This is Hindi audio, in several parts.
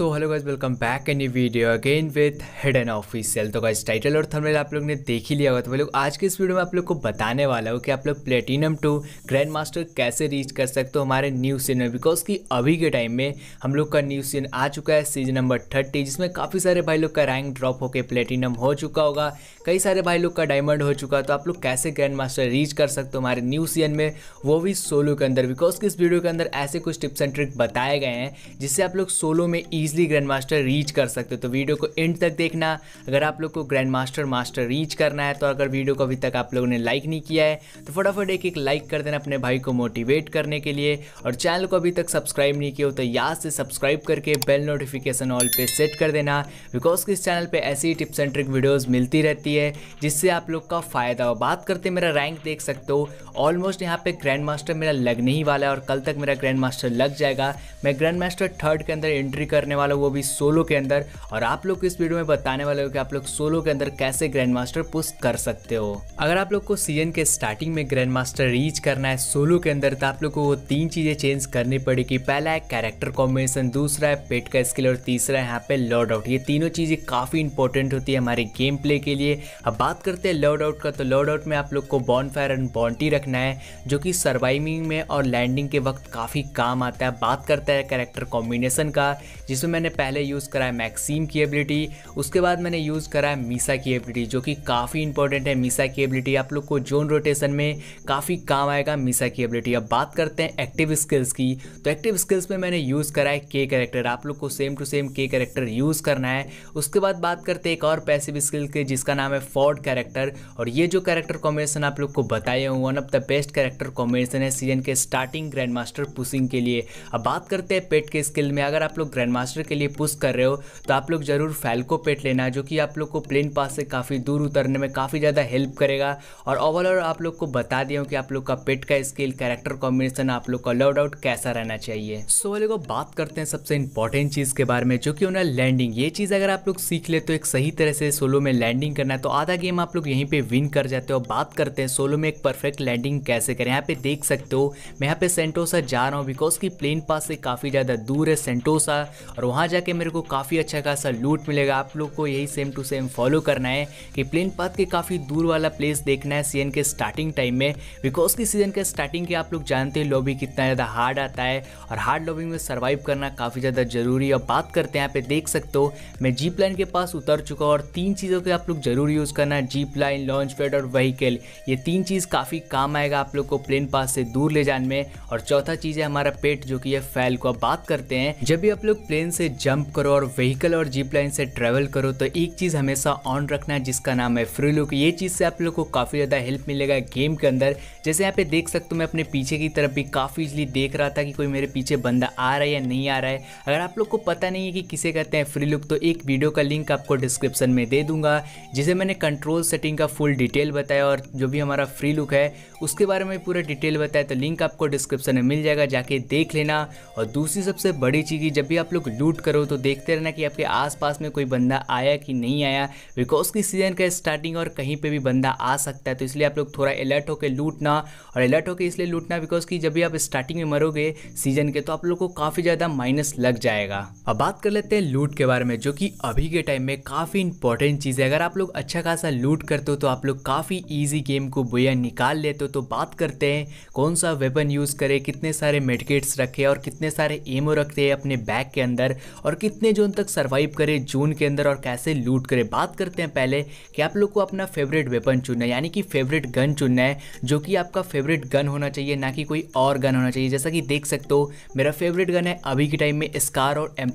so hello guys welcome back a new video again with head N official तो गाइज टाइटल और थंबनेल आप लोग ने देख ही लिया होगा तो मैं लोग आज के इस वीडियो में आप लोग को बताने वाला हूँ कि आप लोग प्लेटिनम टू ग्रैंड मास्टर कैसे रीच कर सकते हो हमारे न्यू सीन में बिकॉज कि अभी के टाइम में हम लोग का न्यू सीन आ चुका है सीजन नंबर थर्टी जिसमें काफ़ी सारे भाई लोग का रैंक ड्रॉप होकर प्लेटिनम हो चुका होगा कई सारे भाई लोग का डायमंड हो चुका तो आप लोग कैसे ग्रैंड मास्टर रीच कर सकते हो हमारे न्यू सीजन में वो भी सोलो के अंदर बिकॉज कि इस वीडियो के अंदर ऐसे कुछ टिप्स एंड ट्रिक बताए गए हैं जिससे आप लोग सोलो में easy easily grand master reach कर सकते हो तो वीडियो को एंड तक देखना अगर आप लोग को ग्रैंड मास्टर मास्टर रीच करना है तो अगर वीडियो को अभी तक आप लोगों ने लाइक नहीं किया है तो फटाफट एक एक लाइक कर देना अपने भाई को मोटिवेट करने के लिए और चैनल को अभी तक सब्सक्राइब नहीं किया हो तो याद से सब्सक्राइब करके बेल नोटिफिकेशन ऑल पे सेट कर देना बिकॉज इस चैनल पर ऐसी टिप्स एंड ट्रिक वीडियोज मिलती रहती है जिससे आप लोग का फ़ायदा हो बात करते मेरा रैंक देख सकते हो ऑलमोस्ट यहाँ पे ग्रैंड मास्टर मेरा लगने ही वाला है और कल तक मेरा ग्रैंड मास्टर लग जाएगा मैं ग्रैंड मास्टर थर्ड के अंदर एंट्री करने वाला हूँ वो भी सोलो के अंदर और आप लोग को इस वीडियो में बताने वाले हो कि आप लोग सोलो के अंदर कैसे ग्रैंड मास्टर पुस्ट कर सकते हो अगर आप लोग को सीजन के स्टार्टिंग में ग्रैंड मास्टर रीच करना है सोलो के अंदर तो आप लोग को वो तीन चीज़ें चेंज करनी पड़ेगी पहला है कैरेक्टर कॉम्बिनेशन दूसरा है पेट का स्किल और तीसरा है यहाँ पे लॉर्ड आउट ये तीनों चीज़ें काफ़ी इंपॉर्टेंट होती है हमारे गेम प्ले के लिए अब बात करते हैं लॉर्ड आउट का तो लॉर्ड आउट में आप लोग को बॉन फायर एंड बॉन्टी रखना है जो कि सर्वाइविंग में और लैंडिंग के वक्त काफ़ी काम आता है बात करता है कैरेक्टर कॉम्बिनेशन का जिस जिसमें मैंने पहले यूज़ करा है मैक्सीम की एबिलिटी उसके बाद मैंने यूज़ करा है मीसा की एबिलिटी जो कि काफ़ी इंपॉर्टेंट है मीसा की एबिलिटी आप लोग को जोन रोटेशन में काफ़ी काम आएगा मीसा की एबिलिटी अब बात करते हैं एक्टिव स्किल्स की तो एक्टिव स्किल्स में मैंने यूज़ करा है के करेक्टर आप लोग को सेम टू सेम के करेक्टर यूज़ करना है उसके बाद बात करते हैं एक और पैसिव स्किल के जिसका नाम है फॉर्ड कैरेक्टर और ये जो कैरेक्टर कॉम्बिनेशन आप लोग को बताए हूँ one of the best character combination है सीजन के स्टार्टिंग ग्रैंड मास्टर पुसिंग के लिए अब बात करते हैं पेट के स्किल में अगर आप लोग ग्रैंड मास्टर मास्टर के लिए पुश कर रहे हो तो आप लोग ज़रूर फैल्को पेट लेना जो कि आप लोग को प्लेन पास से काफ़ी दूर उतरने में काफ़ी ज़्यादा हेल्प करेगा और ओवरऑल आप लोग को बता दिया हूँ कि आप लोग का पेट का स्किल कैरेक्टर कॉम्बिनेशन आप लोग का लॉड आउट कैसा रहना चाहिए सो वाले को बात करते हैं सबसे इंपॉर्टेंट चीज़ के बारे में जो कि उन्हें लैंडिंग ये चीज़ अगर आप लोग सीख ले तो एक सही तरह से सोलो में लैंडिंग करना है तो आधा गेम आप लोग यहीं पर विन कर जाते हो बात करते हैं सोलो में एक परफेक्ट लैंडिंग कैसे करें यहाँ पे देख सकते हो मैं यहाँ पे सेंटोसा जा रहा हूँ बिकॉज की प्लेन पास से काफ़ी ज़्यादा दूर है सेंटोसा और वहाँ जाके मेरे को काफ़ी अच्छा खासा लूट मिलेगा आप लोग को यही सेम टू सेम फॉलो करना है कि प्लेन पाथ के काफ़ी दूर वाला प्लेस देखना है सीजन के स्टार्टिंग टाइम में बिकॉज की सीजन के स्टार्टिंग के आप लोग जानते हैं लॉबी कितना ज़्यादा हार्ड आता है और हार्ड लॉबी में सर्वाइव करना काफ़ी ज़्यादा जरूरी है और बात करते हैं यहाँ पे देख सकते हो मैं जीप लाइन के पास उतर चुका और तीन चीज़ों के आप लोग जरूर यूज़ करना है जीप लाइन लॉन्च पैड और वहीकल ये तीन चीज़ काफ़ी काम आएगा आप लोग को प्लेन पास से दूर ले जाने में और चौथा चीज़ है हमारा पेट जो कि है फैल को बात करते हैं जब भी आप लोग प्लेन प्लेन से जंप करो और व्हीकल और जीप लाइन से ट्रेवल करो तो एक चीज़ हमेशा ऑन रखना है जिसका नाम है फ्री लुक ये चीज़ से आप लोग को काफ़ी ज़्यादा हेल्प मिलेगा गेम के अंदर जैसे यहाँ पे देख सकते हो मैं अपने पीछे की तरफ भी काफ़ी इजली देख रहा था कि कोई मेरे पीछे बंदा आ रहा है या नहीं आ रहा है अगर आप लोग को पता नहीं है कि किसे कहते हैं फ्री लुक तो एक वीडियो का लिंक आपको डिस्क्रिप्शन में दे दूंगा जिसे मैंने कंट्रोल सेटिंग का फुल डिटेल बताया और जो भी हमारा फ्री लुक है उसके बारे में पूरा डिटेल बताया तो लिंक आपको डिस्क्रिप्शन में मिल जाएगा जाके देख लेना और दूसरी सबसे बड़ी चीज़ जब भी आप लोग लूट करो तो देखते रहना कि आपके आसपास में कोई बंदा आया कि नहीं आया बिकॉज की सीज़न का स्टार्टिंग और कहीं पर भी बंदा आ सकता है तो इसलिए आप लोग थोड़ा अलर्ट होकर लूटना और अलर्ट होकर इसलिए लूटना बिकॉज की जब भी आप स्टार्टिंग में मरोगे सीजन के तो आप लोग को काफ़ी ज़्यादा माइनस लग जाएगा अब बात कर लेते हैं लूट के बारे में जो कि अभी के टाइम में काफ़ी इंपॉर्टेंट चीज़ है अगर आप लोग अच्छा खासा लूट करते हो तो आप लोग काफ़ी ईजी गेम को बोया निकाल लेते हो तो बात करते हैं कौन सा वेपन यूज़ करे कितने सारे मेडिकेट्स रखे और कितने सारे एमओ रखते हैं अपने बैग के अंदर अंदर और कितने जोन तक सर्वाइव करे जून के अंदर और कैसे लूट करे बात करते हैं पहले कि आप लोग को अपना फेवरेट वेपन चुनना है यानी कि फेवरेट गन चुनना है जो कि आपका फेवरेट गन होना चाहिए ना कि कोई और गन होना चाहिए जैसा कि देख सकते हो मेरा फेवरेट गन है अभी के टाइम में स्कार और एम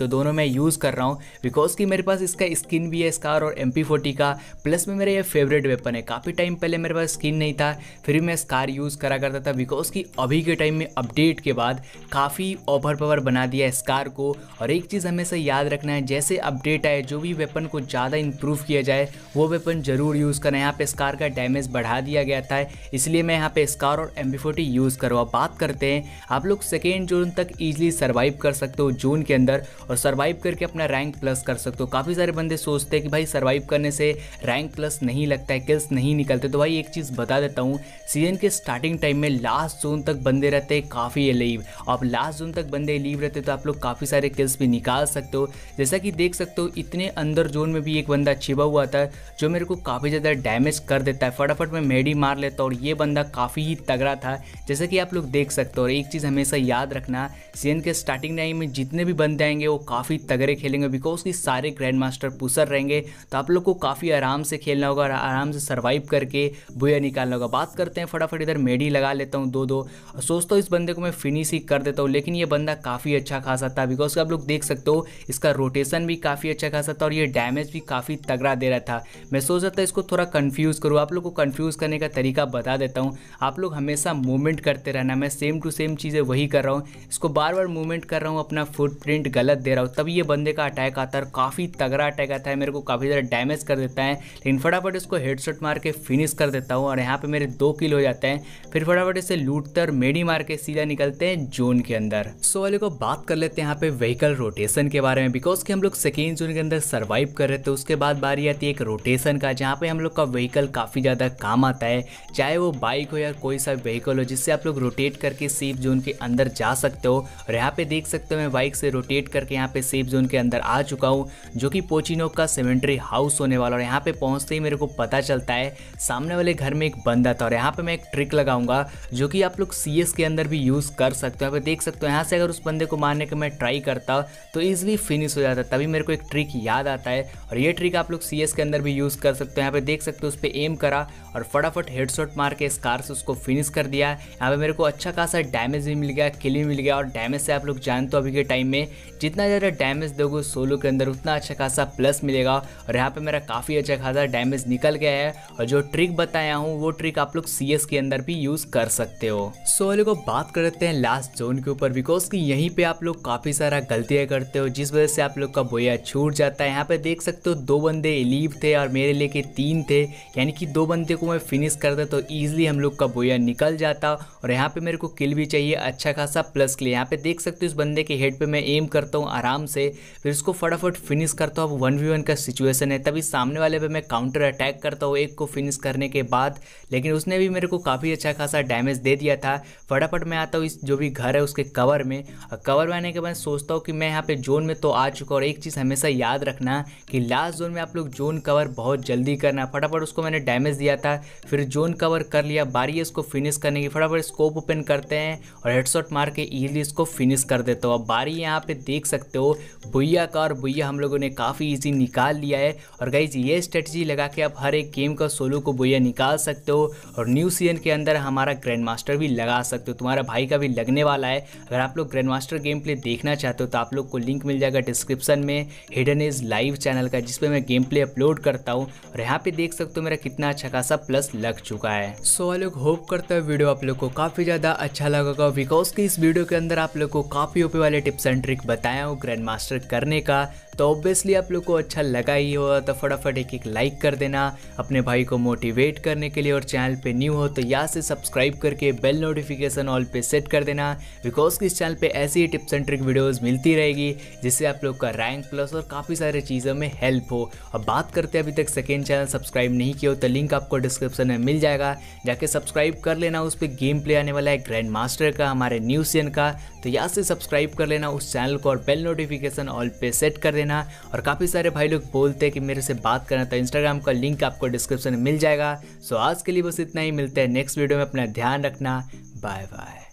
तो दोनों मैं यूज़ कर रहा हूँ बिकॉज कि मेरे पास इसका स्किन भी है स्कार और एम का प्लस में मेरा यह फेवरेट वेपन है काफ़ी टाइम पहले मेरे पास स्किन नहीं था फिर भी मैं स्कार यूज़ करा करता था बिकॉज कि अभी के टाइम में अपडेट के बाद काफ़ी ओवर पावर बना दिया स्कार को और एक चीज़ हमेशा याद रखना है जैसे अपडेट आए जो भी वेपन को ज़्यादा इंप्रूव किया जाए वो वेपन ज़रूर यूज़ करना है यहाँ पे स्कार का डैमेज बढ़ा दिया गया था इसलिए मैं यहाँ पे स्कार और एम यूज़ करूँ करवा बात करते हैं आप लोग सेकेंड जून तक ईजिली सर्वाइव कर सकते हो जून के अंदर और सर्वाइव करके अपना रैंक प्लस कर सकते हो काफ़ी सारे बंदे सोचते हैं कि भाई सर्वाइव करने से रैंक प्लस नहीं लगता है किल्स नहीं निकलते तो भाई एक चीज़ बता देता हूँ सीजन के स्टार्टिंग टाइम में लास्ट जोन तक बंदे रहते हैं काफ़ी लीव आप लास्ट जोन तक बंदे लीव रहते तो आप लोग काफ़ी सारे किल्स भी निकाल सकते हो जैसा कि देख सकते हो इतने अंदर जोन में भी एक बंदा छिपा हुआ था जो मेरे को काफ़ी ज़्यादा डैमेज कर देता है फटाफट में मेडी मार लेता और ये बंदा काफ़ी ही तगड़ा था जैसा कि आप लोग देख सकते हो और एक चीज़ हमेशा याद रखना सी के स्टार्टिंग टाइम में जितने भी बंदे आएंगे वो काफ़ी तगड़े खेलेंगे बिकॉज की सारे ग्रैंड मास्टर पुसर रहेंगे तो आप लोग को काफ़ी आराम से खेलना होगा और आराम से सर्वाइव करके भूया निकालना होगा बात करते हैं फटाफट इधर मेडी लगा लेता हूँ दो दो सोचता हूँ इस बंदे को मैं फिनिश ही कर देता हूँ लेकिन ये बंदा काफ़ी अच्छा खासा था बिकॉज उसका आप लोग देख सकते हो इसका रोटेशन भी काफ़ी अच्छा खासा था और ये डैमेज भी काफ़ी तगड़ा दे रहा था मैं सोच रहा था इसको थोड़ा कन्फ्यूज़ करूँ आप लोग को कन्फ्यूज़ करने का तरीका बता देता हूँ आप लोग हमेशा मूवमेंट करते रहना मैं सेम टू सेम चीज़ें वही कर रहा हूँ इसको बार बार मूवमेंट कर रहा हूँ अपना फुटप्रिंट गलत दे रहा हूँ तब ये बंदे का अटैक आता है काफ़ी तगड़ा अटैक आता है मेरे को काफ़ी ज़्यादा डैमेज कर देता है लेकिन फटाफट इसको हेडशॉट मार के फिनिश कर देता हूँ और यहाँ पर मेरे दो किल हो जाते हैं फिर फटाफट इसे लूट कर मेडी मार के सीधा निकलते हैं जोन के अंदर सो वाले को बात कर लेते हैं यहाँ पे व्हीकल रोटेशन के बारे में बिकॉज कि हम लोग सेकेंड जोन के अंदर सर्वाइव कर रहे थे उसके बाद बारी आती है एक रोटेशन का जहाँ पे हम लोग का व्हीकल काफ़ी ज़्यादा काम आता है चाहे वो बाइक हो या कोई सा व्हीकल हो जिससे आप लोग रोटेट करके सेफ जोन के अंदर जा सकते हो और यहाँ पे देख सकते हो मैं बाइक से रोटेट करके यहाँ पे सेफ जोन के अंदर आ चुका हूँ जो कि पोचिनो का सेमेंट्री हाउस होने वाला और यहाँ पे पहुँचते ही मेरे को पता चलता है सामने वाले घर में एक बंदा था और यहाँ पे मैं एक ट्रिक लगाऊंगा जो कि आप लोग सी के अंदर भी यूज़ कर सकते हो यहाँ पे देख सकते हो यहाँ से अगर उस बंदे को मारने का मैं ट्राई करता तो ईजिली फिनिश हो जाता तभी मेरे को एक ट्रिक याद आता है और ये ट्रिक आप लोग सी के अंदर भी यूज़ कर सकते हो यहाँ पे देख सकते हो उस पर एम करा और फटाफट हेडशॉट मार के स्कार से उसको फिनिश कर दिया यहाँ पे मेरे को अच्छा खासा डैमेज भी मिल गया किल मिल गया और डैमेज से आप लोग जानते हो अभी के टाइम में जितना ज़्यादा डैमेज दोगे सोलो के अंदर उतना अच्छा खासा प्लस मिलेगा और यहाँ पर मेरा काफ़ी अच्छा खासा डैमेज निकल गया है और जो ट्रिक बताया हूँ वो ट्रिक आप लोग सी के अंदर भी यूज़ कर सकते हो सोलो को बात करते हैं लास्ट जोन के ऊपर बिकॉज कि यहीं पर आप लोग काफ़ी सारा क्या गलतियाँ करते हो जिस वजह से आप लोग का बोया छूट जाता है यहाँ पे देख सकते हो दो बंदे लीव थे और मेरे लेके तीन थे यानी कि दो बंदे को मैं फिनिश करता तो ईजिली हम लोग का बोया निकल जाता और यहाँ पे मेरे को किल भी चाहिए अच्छा खासा प्लस के लिए यहाँ पे देख सकते हो इस बंदे के हेड पर मैं एम करता हूँ आराम से फिर उसको फटाफट फिनिश करता हूँ वन वी वन का सिचुएसन है तभी सामने वाले पर मैं काउंटर अटैक करता हूँ एक को फिनिश करने के बाद लेकिन उसने भी मेरे को काफ़ी अच्छा खासा डैमेज दे दिया था फटाफट मैं आता हूँ इस जो भी घर है उसके कवर में और कवर में आने के बाद सोचता सकता हूँ कि मैं यहाँ पे जोन में तो आ चुका और एक चीज़ हमेशा याद रखना कि लास्ट जोन में आप लोग जोन कवर बहुत जल्दी करना फटाफट उसको मैंने डैमेज दिया था फिर जोन कवर कर लिया बारी है उसको फिनिश करने की फटाफट स्कोप ओपन करते हैं और हेडसॉट मार के ईजिली इसको फिनिश कर देता हूँ अब बारी यहाँ पर देख सकते हो भुया का और भुया हम लोगों ने काफ़ी ईजी निकाल लिया है और गाइज ये स्ट्रेटजी लगा के आप हर एक गेम का सोलो को भुया निकाल सकते हो और न्यू सीजन के अंदर हमारा ग्रैंड मास्टर भी लगा सकते हो तुम्हारा भाई का भी लगने वाला है अगर आप लोग ग्रैंड मास्टर गेम प्ले देखना चाहते चाहते हो तो आप लोग को लिंक मिल जाएगा डिस्क्रिप्शन में हिडन इज़ लाइव चैनल का जिसपे मैं गेम प्ले अपलोड करता हूँ और यहाँ पे देख सकते हो मेरा कितना अच्छा खासा प्लस लग चुका है सो आई लोग होप करता है वीडियो आप लोग को काफ़ी ज़्यादा अच्छा लगेगा बिकॉज की इस वीडियो के अंदर आप लोग को काफ़ी ओपे वाले टिप्स एंड ट्रिक बताया हूँ ग्रैंड मास्टर करने का तो ऑब्वियसली आप लोग को अच्छा लगा ही होगा तो फटाफट एक एक लाइक कर देना अपने भाई को मोटिवेट करने के लिए और चैनल पे न्यू हो तो यहाँ से सब्सक्राइब करके बेल नोटिफिकेशन ऑल पे सेट कर देना बिकॉज कि इस चैनल पे ऐसी ही टिप्स एंड ट्रिक वीडियोस मिलती रहेगी जिससे आप लोग का रैंक प्लस और काफ़ी सारे चीज़ों में हेल्प हो और बात करते अभी तक सेकेंड चैनल सब्सक्राइब नहीं किया हो तो लिंक आपको डिस्क्रिप्शन में मिल जाएगा जाके सब्सक्राइब कर लेना उस पर गेम प्ले आने वाला है ग्रैंड मास्टर का हमारे न्यूज चैन का तो यहाँ से सब्सक्राइब कर लेना उस चैनल को और बेल नोटिफिकेशन ऑल पे सेट कर देना रहना और काफ़ी सारे भाई लोग बोलते हैं कि मेरे से बात करना तो इंस्टाग्राम का लिंक आपको डिस्क्रिप्शन में मिल जाएगा सो आज के लिए बस इतना ही मिलते हैं नेक्स्ट वीडियो में अपना ध्यान रखना बाय बाय